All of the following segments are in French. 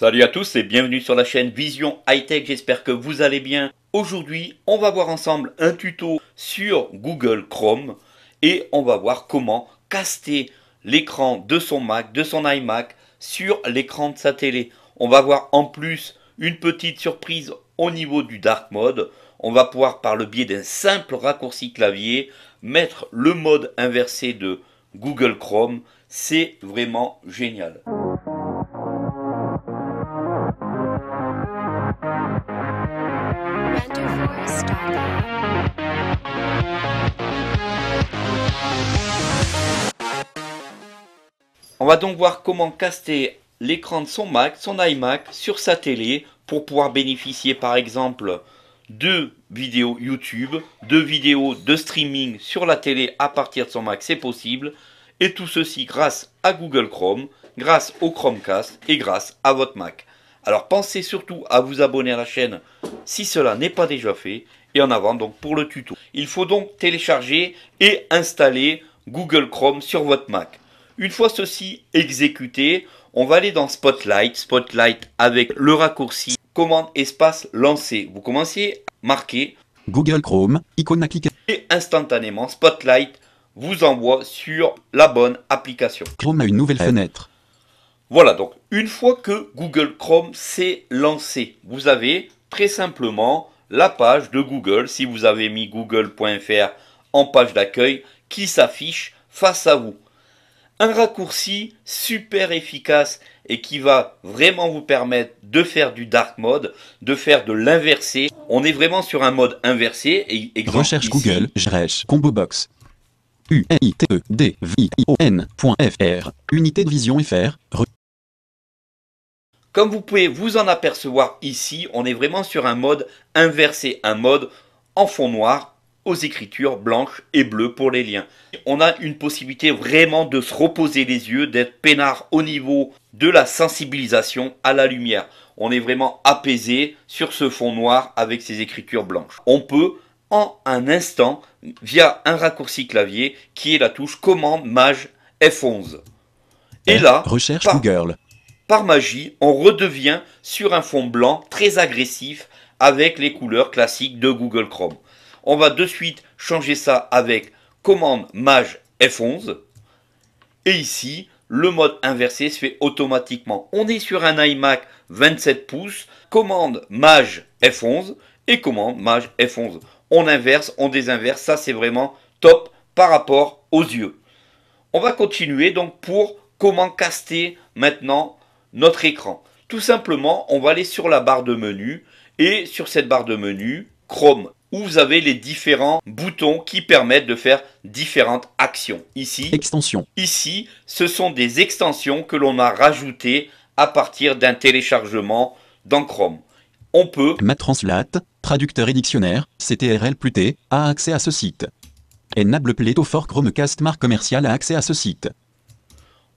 Salut à tous et bienvenue sur la chaîne Vision High Tech, j'espère que vous allez bien. Aujourd'hui, on va voir ensemble un tuto sur Google Chrome et on va voir comment caster l'écran de son Mac, de son iMac sur l'écran de sa télé. On va voir en plus une petite surprise au niveau du Dark Mode. On va pouvoir par le biais d'un simple raccourci clavier mettre le mode inversé de Google Chrome. C'est vraiment génial. On va donc voir comment caster l'écran de son Mac, son iMac sur sa télé pour pouvoir bénéficier par exemple de vidéos YouTube, de vidéos de streaming sur la télé à partir de son Mac, c'est possible. Et tout ceci grâce à Google Chrome, grâce au Chromecast et grâce à votre Mac. Alors pensez surtout à vous abonner à la chaîne si cela n'est pas déjà fait et en avant donc pour le tuto. Il faut donc télécharger et installer Google Chrome sur votre Mac. Une fois ceci exécuté, on va aller dans Spotlight. Spotlight avec le raccourci commande espace lancer. Vous commencez à marquer Google Chrome, icône à Et instantanément, Spotlight vous envoie sur la bonne application. Chrome a une nouvelle fenêtre. Voilà, donc une fois que Google Chrome s'est lancé, vous avez très simplement la page de Google, si vous avez mis google.fr en page d'accueil, qui s'affiche face à vous un raccourci super efficace et qui va vraiment vous permettre de faire du dark mode, de faire de l'inversé. On est vraiment sur un mode inversé. Et Recherche Google, Jresh, Combo Box. E, Unité de vision FR. Comme vous pouvez vous en apercevoir ici, on est vraiment sur un mode inversé, un mode en fond noir aux écritures blanches et bleues pour les liens. On a une possibilité vraiment de se reposer les yeux, d'être peinard au niveau de la sensibilisation à la lumière. On est vraiment apaisé sur ce fond noir avec ces écritures blanches. On peut en un instant via un raccourci clavier qui est la touche commande mage F11. Et là, recherche Google. Par magie, on redevient sur un fond blanc très agressif avec les couleurs classiques de Google Chrome. On va de suite changer ça avec commande MAJ F11. Et ici, le mode inversé se fait automatiquement. On est sur un iMac 27 pouces, commande MAJ F11 et commande mage F11. On inverse, on désinverse, ça c'est vraiment top par rapport aux yeux. On va continuer donc pour comment caster maintenant notre écran. Tout simplement, on va aller sur la barre de menu et sur cette barre de menu, Chrome où vous avez les différents boutons qui permettent de faire différentes actions. Ici, extension. Ici, ce sont des extensions que l'on a rajoutées à partir d'un téléchargement dans Chrome. On peut Matranslate, traducteur et dictionnaire, CTRL plus T, a accès à ce site. Enable Chromecast marque commerciale, a accès à ce site.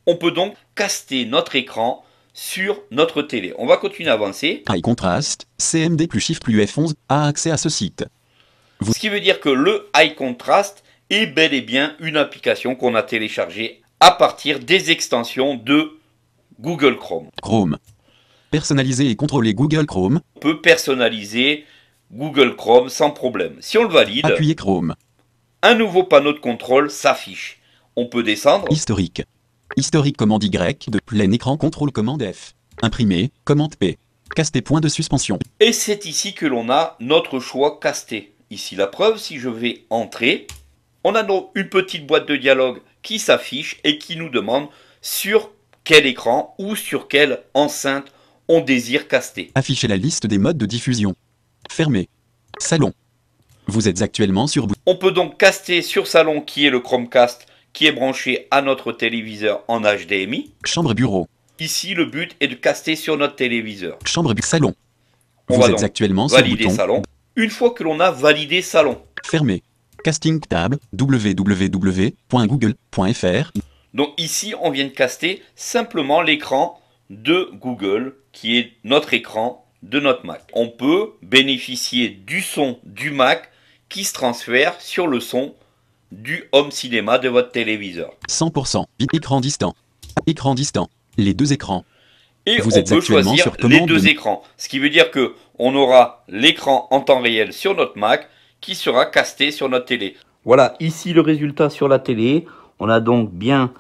On peut donc caster notre écran sur notre télé. On va continuer à avancer. High Contrast, CMD plus Shift plus F11 a accès à ce site. Ce qui veut dire que le High Contrast est bel et bien une application qu'on a téléchargée à partir des extensions de Google Chrome. Chrome. Personnaliser et contrôler Google Chrome. On peut personnaliser Google Chrome sans problème. Si on le valide, Appuyez Chrome. un nouveau panneau de contrôle s'affiche. On peut descendre. Historique. Historique commande Y de plein écran contrôle commande F. Imprimer, commande P. Caster point de suspension. Et c'est ici que l'on a notre choix casté. Ici la preuve, si je vais entrer, on a une petite boîte de dialogue qui s'affiche et qui nous demande sur quel écran ou sur quelle enceinte on désire caster. Afficher la liste des modes de diffusion. Fermé. Salon. Vous êtes actuellement sur... On peut donc caster sur Salon qui est le Chromecast qui est branché à notre téléviseur en HDMI. Chambre bureau. Ici, le but est de caster sur notre téléviseur. Chambre Salon. Vous êtes actuellement sur bouton. Salon une fois que l'on a validé Salon. Fermé. Casting table www.google.fr. Donc ici, on vient de caster simplement l'écran de Google, qui est notre écran de notre Mac. On peut bénéficier du son du Mac qui se transfère sur le son du home cinéma de votre téléviseur. 100%. Écran distant. Écran distant. Les deux écrans. Et Vous êtes peut choisir les deux écrans. Ce qui veut dire que on aura l'écran en temps réel sur notre Mac qui sera casté sur notre télé. Voilà, ici le résultat sur la télé. On a donc bien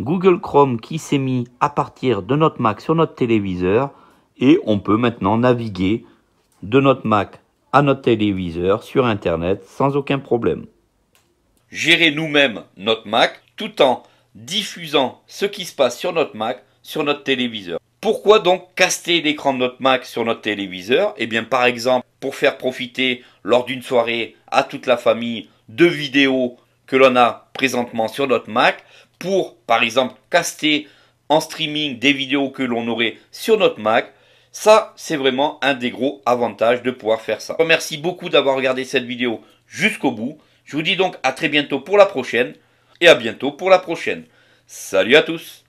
Google Chrome qui s'est mis à partir de notre Mac sur notre téléviseur et on peut maintenant naviguer de notre Mac à notre téléviseur sur Internet sans aucun problème. Gérer nous-mêmes notre Mac tout en diffusant ce qui se passe sur notre Mac sur notre téléviseur. Pourquoi donc caster l'écran de notre Mac sur notre téléviseur Eh bien par exemple pour faire profiter lors d'une soirée à toute la famille de vidéos que l'on a présentement sur notre Mac, pour par exemple caster en streaming des vidéos que l'on aurait sur notre Mac. Ça, c'est vraiment un des gros avantages de pouvoir faire ça. remercie beaucoup d'avoir regardé cette vidéo jusqu'au bout. Je vous dis donc à très bientôt pour la prochaine et à bientôt pour la prochaine. Salut à tous